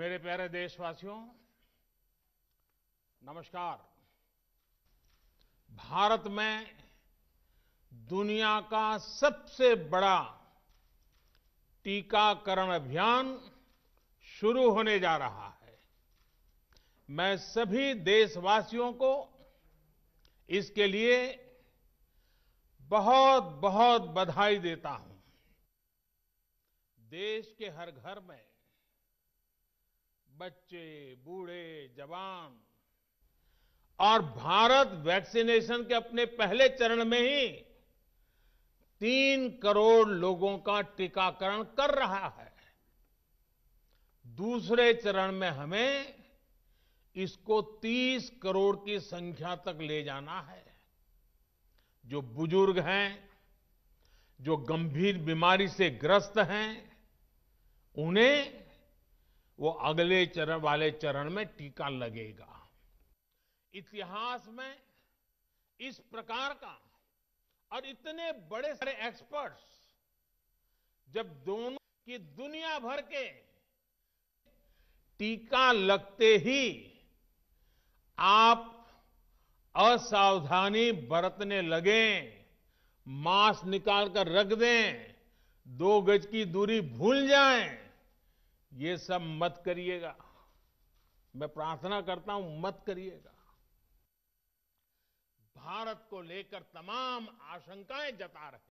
मेरे प्यारे देशवासियों नमस्कार भारत में दुनिया का सबसे बड़ा टीकाकरण अभियान शुरू होने जा रहा है मैं सभी देशवासियों को इसके लिए बहुत बहुत बधाई देता हूं देश के हर घर में बच्चे बूढ़े जवान और भारत वैक्सीनेशन के अपने पहले चरण में ही तीन करोड़ लोगों का टीकाकरण कर रहा है दूसरे चरण में हमें इसको 30 करोड़ की संख्या तक ले जाना है जो बुजुर्ग हैं जो गंभीर बीमारी से ग्रस्त हैं उन्हें वो अगले चरण वाले चरण में टीका लगेगा इतिहास में इस प्रकार का और इतने बड़े सारे एक्सपर्ट्स जब दोनों की दुनिया भर के टीका लगते ही आप असावधानी बरतने लगे मास्क निकालकर रख दें दो गज की दूरी भूल जाएं ये सब मत करिएगा मैं प्रार्थना करता हूं मत करिएगा भारत को लेकर तमाम आशंकाएं जता रहे